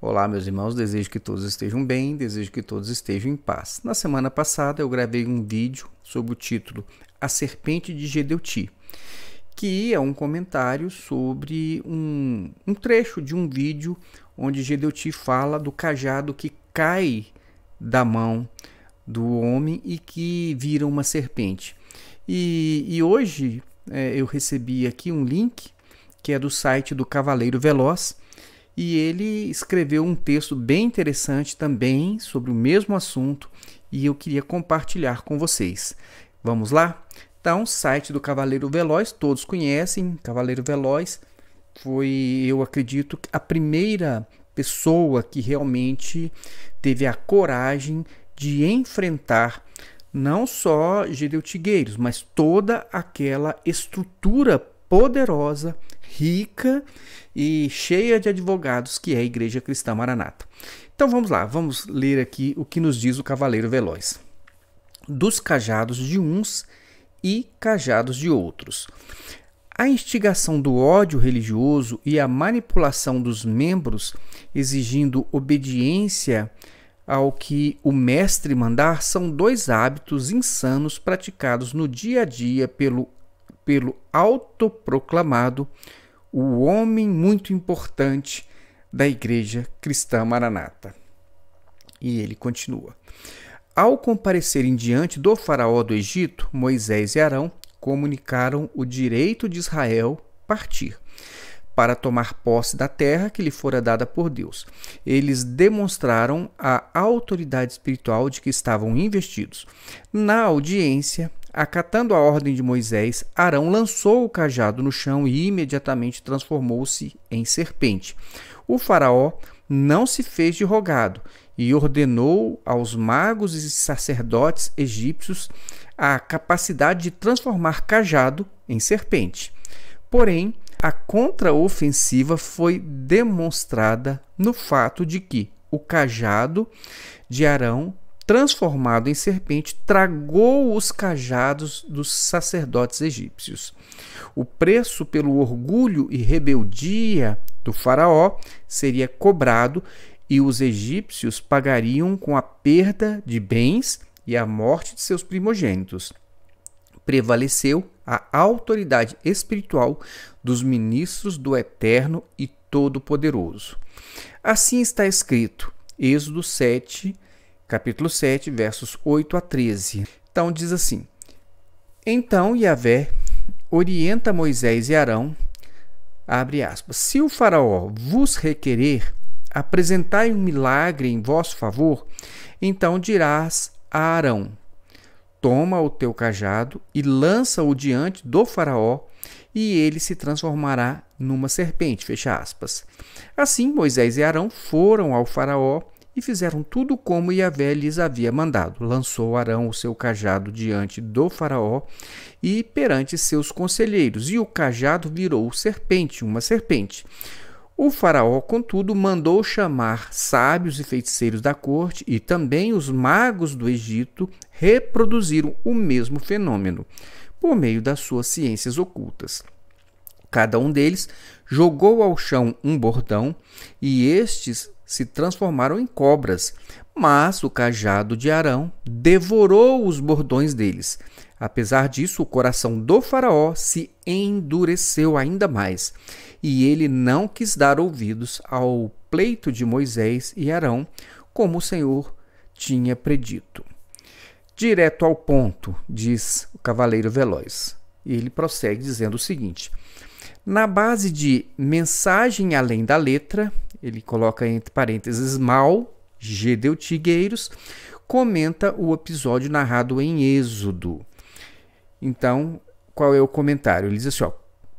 Olá, meus irmãos, desejo que todos estejam bem, desejo que todos estejam em paz. Na semana passada eu gravei um vídeo sob o título A Serpente de Gedeuti que é um comentário sobre um, um trecho de um vídeo onde Gedeuti fala do cajado que cai da mão do homem e que vira uma serpente. E, e hoje é, eu recebi aqui um link que é do site do Cavaleiro Veloz e ele escreveu um texto bem interessante também sobre o mesmo assunto e eu queria compartilhar com vocês. Vamos lá? Então, site do Cavaleiro Veloz, todos conhecem, Cavaleiro Veloz foi, eu acredito, a primeira pessoa que realmente teve a coragem de enfrentar não só Gedeu-Tigueiros, mas toda aquela estrutura poderosa, rica e cheia de advogados que é a Igreja Cristã Maranata. Então vamos lá, vamos ler aqui o que nos diz o Cavaleiro Veloz. Dos cajados de uns e cajados de outros. A instigação do ódio religioso e a manipulação dos membros, exigindo obediência ao que o mestre mandar, são dois hábitos insanos praticados no dia a dia pelo, pelo autoproclamado, o homem muito importante da Igreja Cristã Maranata. E ele continua. Ao comparecerem diante do faraó do Egito, Moisés e Arão comunicaram o direito de Israel partir para tomar posse da terra que lhe fora dada por Deus. Eles demonstraram a autoridade espiritual de que estavam investidos. Na audiência, acatando a ordem de Moisés, Arão lançou o cajado no chão e imediatamente transformou-se em serpente. O faraó não se fez de rogado e ordenou aos magos e sacerdotes egípcios a capacidade de transformar cajado em serpente. Porém, a contraofensiva foi demonstrada no fato de que o cajado de Arão, transformado em serpente, tragou os cajados dos sacerdotes egípcios. O preço pelo orgulho e rebeldia do Faraó seria cobrado e os egípcios pagariam com a perda de bens e a morte de seus primogênitos. Prevaleceu a autoridade espiritual dos ministros do Eterno e Todo-Poderoso. Assim está escrito, Êxodo 7, capítulo 7, versos 8 a 13. Então diz assim: Então Yahvé orienta Moisés e Arão, abre aspas, se o faraó vos requerer apresentai um milagre em vosso favor, então dirás a Arão: Toma o teu cajado e lança-o diante do Faraó, e ele se transformará numa serpente. Fecha aspas. Assim, Moisés e Arão foram ao Faraó e fizeram tudo como Yahvé lhes havia mandado. Lançou Arão o seu cajado diante do Faraó e perante seus conselheiros, e o cajado virou serpente, uma serpente. O faraó, contudo, mandou chamar sábios e feiticeiros da corte e também os magos do Egito reproduziram o mesmo fenômeno por meio das suas ciências ocultas. Cada um deles jogou ao chão um bordão e estes se transformaram em cobras, mas o cajado de Arão devorou os bordões deles, Apesar disso, o coração do Faraó se endureceu ainda mais, e ele não quis dar ouvidos ao pleito de Moisés e Arão, como o Senhor tinha predito. Direto ao ponto, diz o cavaleiro veloz. E ele prossegue dizendo o seguinte: na base de mensagem além da letra, ele coloca entre parênteses mal, Gedeu Tigueiros, comenta o episódio narrado em Êxodo, então, qual é o comentário? Ele diz assim: ó,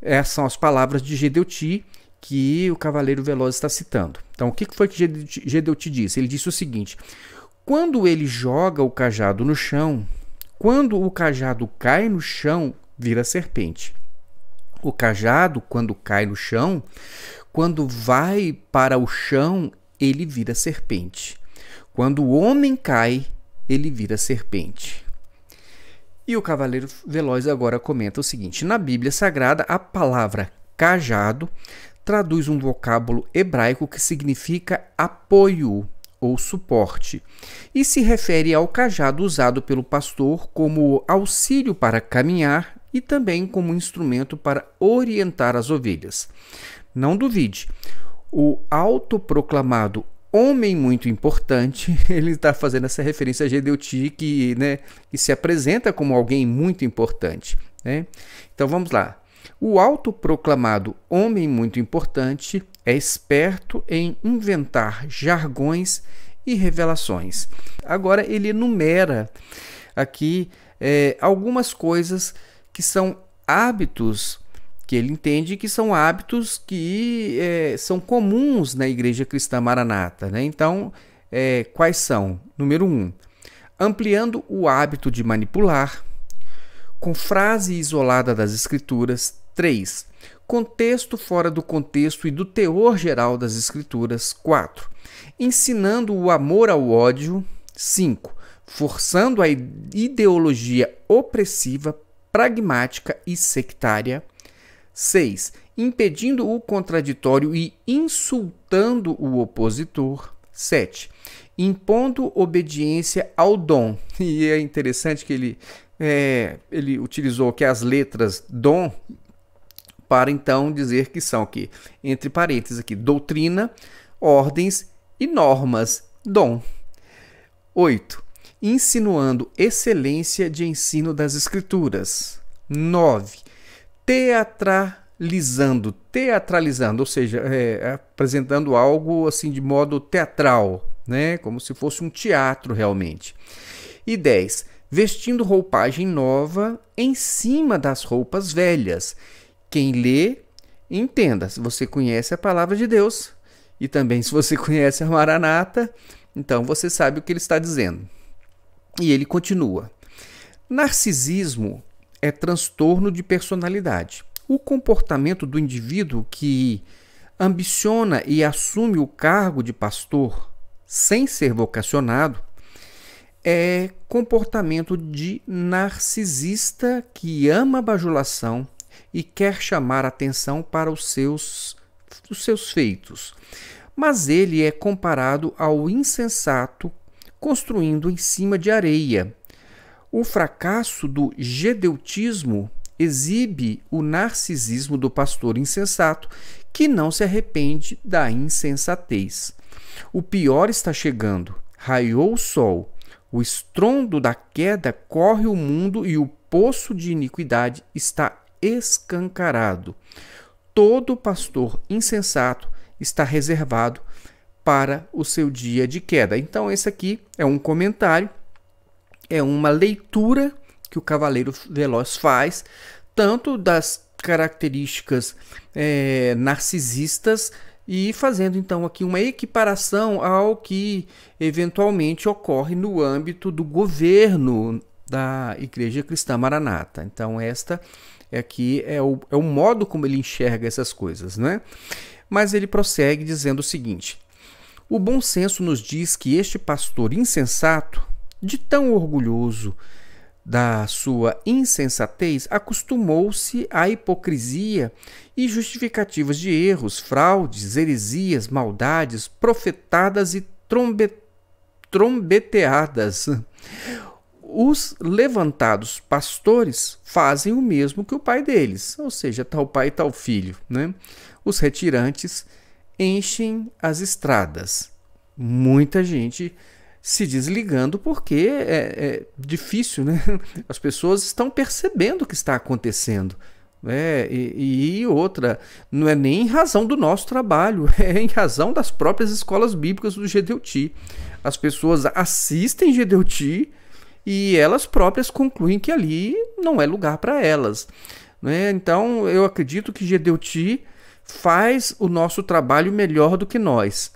essas são as palavras de Gedeuti que o Cavaleiro Veloz está citando. Então, o que foi que Gedeuti disse? Ele disse o seguinte: quando ele joga o cajado no chão, quando o cajado cai no chão, vira serpente. O cajado, quando cai no chão, quando vai para o chão, ele vira serpente. Quando o homem cai, ele vira serpente. E o Cavaleiro Veloz agora comenta o seguinte: na Bíblia Sagrada, a palavra cajado traduz um vocábulo hebraico que significa apoio ou suporte, e se refere ao cajado usado pelo pastor como auxílio para caminhar e também como instrumento para orientar as ovelhas. Não duvide, o autoproclamado homem muito importante, ele está fazendo essa referência a Gedeuti, que, né, que se apresenta como alguém muito importante. Né? Então vamos lá. O autoproclamado homem muito importante é esperto em inventar jargões e revelações. Agora ele enumera aqui é, algumas coisas que são hábitos que ele entende que são hábitos que é, são comuns na igreja cristã maranata. Né? Então, é, quais são? Número um, ampliando o hábito de manipular, com frase isolada das escrituras. 3. Contexto fora do contexto e do teor geral das escrituras. 4. Ensinando o amor ao ódio. 5. Forçando a ideologia opressiva, pragmática e sectária. 6. Impedindo o contraditório e insultando o opositor. 7. Impondo obediência ao dom. E é interessante que ele, é, ele utilizou que as letras dom para então dizer que são aqui, entre parênteses aqui, doutrina, ordens e normas, dom. 8. Insinuando excelência de ensino das escrituras. 9 teatralizando, teatralizando, ou seja, é, apresentando algo assim de modo teatral, né? como se fosse um teatro realmente. E 10. Vestindo roupagem nova em cima das roupas velhas. Quem lê, entenda. Se você conhece a palavra de Deus e também se você conhece a Maranata, então você sabe o que ele está dizendo. E ele continua. Narcisismo é transtorno de personalidade. O comportamento do indivíduo que ambiciona e assume o cargo de pastor sem ser vocacionado é comportamento de narcisista que ama a bajulação e quer chamar atenção para os seus, os seus feitos. Mas ele é comparado ao insensato construindo em cima de areia, o fracasso do gedeutismo exibe o narcisismo do pastor insensato que não se arrepende da insensatez. O pior está chegando. Raiou o sol. O estrondo da queda corre o mundo e o poço de iniquidade está escancarado. Todo pastor insensato está reservado para o seu dia de queda. Então, esse aqui é um comentário é uma leitura que o cavaleiro veloz faz, tanto das características é, narcisistas e fazendo então aqui uma equiparação ao que eventualmente ocorre no âmbito do governo da Igreja Cristã Maranata. Então esta é aqui é o, é o modo como ele enxerga essas coisas, né? Mas ele prossegue dizendo o seguinte: o bom senso nos diz que este pastor insensato de tão orgulhoso da sua insensatez, acostumou-se à hipocrisia e justificativas de erros, fraudes, heresias, maldades, profetadas e trombe... trombeteadas. Os levantados pastores fazem o mesmo que o pai deles, ou seja, tal pai e tal filho. Né? Os retirantes enchem as estradas. Muita gente se desligando porque é, é difícil, né? As pessoas estão percebendo o que está acontecendo. É, e, e, outra, não é nem em razão do nosso trabalho, é em razão das próprias escolas bíblicas do GDUT. As pessoas assistem GDUT e elas próprias concluem que ali não é lugar para elas. Né? Então, eu acredito que GDUT faz o nosso trabalho melhor do que nós.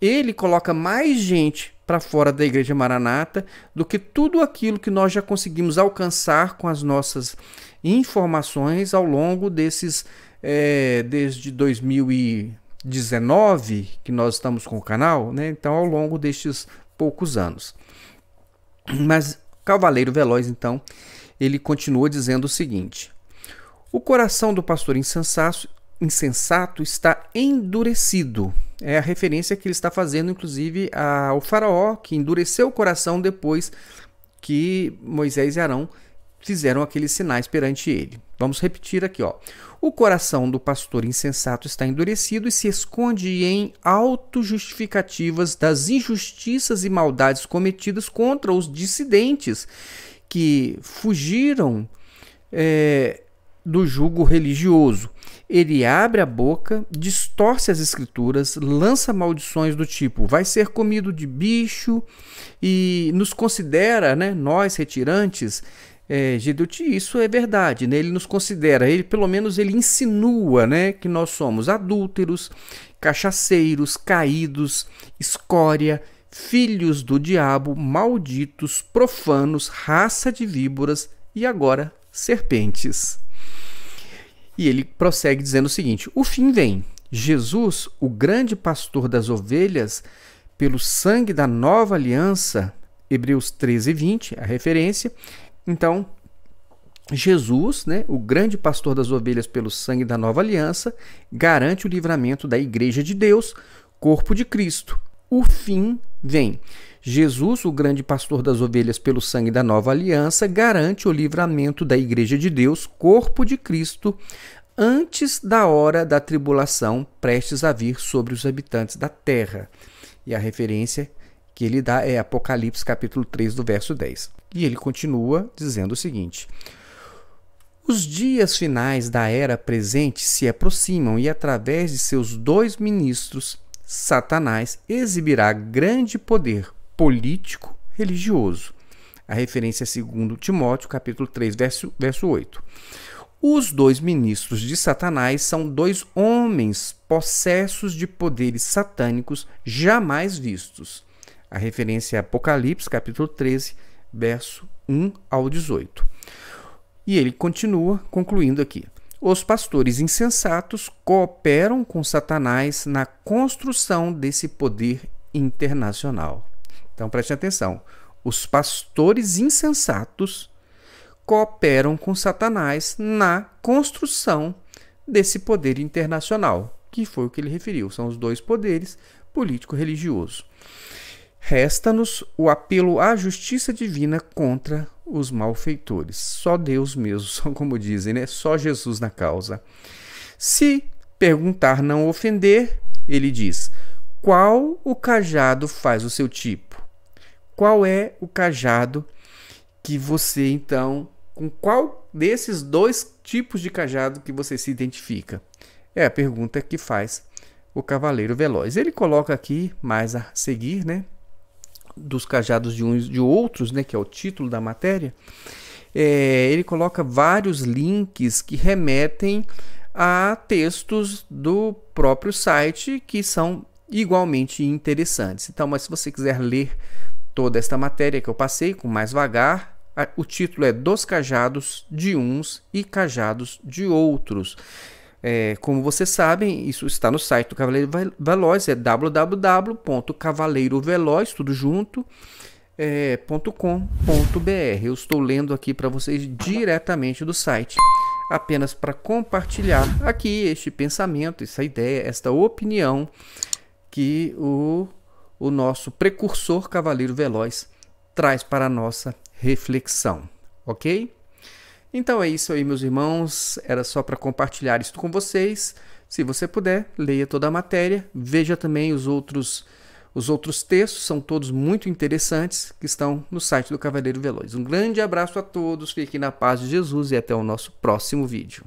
Ele coloca mais gente para fora da Igreja Maranata do que tudo aquilo que nós já conseguimos alcançar com as nossas informações ao longo desses é, desde 2019 que nós estamos com o canal, né? Então ao longo destes poucos anos. Mas Cavaleiro Veloz então ele continua dizendo o seguinte: o coração do pastor insensato, insensato está endurecido é a referência que ele está fazendo, inclusive, ao faraó, que endureceu o coração depois que Moisés e Arão fizeram aqueles sinais perante ele. Vamos repetir aqui, ó. O coração do pastor insensato está endurecido e se esconde em auto-justificativas das injustiças e maldades cometidas contra os dissidentes que fugiram é, do jugo religioso ele abre a boca, distorce as escrituras, lança maldições do tipo vai ser comido de bicho e nos considera, né, nós retirantes, é, Gedeuti, isso é verdade, né? ele nos considera, ele pelo menos ele insinua né, que nós somos adúlteros, cachaceiros, caídos, escória, filhos do diabo, malditos, profanos, raça de víboras e agora serpentes. E ele prossegue dizendo o seguinte: O fim vem. Jesus, o grande pastor das ovelhas, pelo sangue da nova aliança, Hebreus 13, 20, a referência. Então, Jesus, né, o grande pastor das ovelhas pelo sangue da nova aliança, garante o livramento da igreja de Deus, corpo de Cristo. O fim vem. Jesus, o grande pastor das ovelhas pelo sangue da nova aliança, garante o livramento da Igreja de Deus, corpo de Cristo, antes da hora da tribulação prestes a vir sobre os habitantes da terra. E a referência que ele dá é Apocalipse capítulo 3 do verso 10. E ele continua dizendo o seguinte: os dias finais da era presente se aproximam e, através de seus dois ministros, Satanás exibirá grande poder político religioso. A referência é 2 Timóteo, capítulo 3, verso, verso 8. Os dois ministros de Satanás são dois homens possessos de poderes satânicos jamais vistos. A referência é Apocalipse, capítulo 13, verso 1 ao 18. E ele continua concluindo aqui. Os pastores insensatos cooperam com Satanás na construção desse poder internacional. Então preste atenção. Os pastores insensatos cooperam com Satanás na construção desse poder internacional, que foi o que ele referiu. São os dois poderes, político-religioso. Resta-nos o apelo à justiça divina contra os malfeitores. Só Deus mesmo, como dizem, né? Só Jesus na causa. Se perguntar não ofender, ele diz: qual o cajado faz o seu tipo? qual é o cajado que você então, com qual desses dois tipos de cajado que você se identifica? É a pergunta que faz o cavaleiro veloz. Ele coloca aqui mais a seguir, né, dos cajados de uns de outros, né, que é o título da matéria. É, ele coloca vários links que remetem a textos do próprio site que são igualmente interessantes. Então, mas se você quiser ler Toda esta matéria que eu passei com mais vagar, o título é Dos Cajados de Uns e Cajados de Outros. É, como vocês sabem, isso está no site do Cavaleiro Veloz, é www.cavaleiroveloz, tudo junto, é, .com.br. Eu estou lendo aqui para vocês diretamente do site, apenas para compartilhar aqui este pensamento, essa ideia, esta opinião que o o nosso precursor Cavaleiro Veloz traz para a nossa reflexão, ok? Então é isso aí, meus irmãos. Era só para compartilhar isso com vocês. Se você puder, leia toda a matéria, veja também os outros os outros textos, são todos muito interessantes, que estão no site do Cavaleiro Veloz. Um grande abraço a todos, fiquem na paz de Jesus e até o nosso próximo vídeo.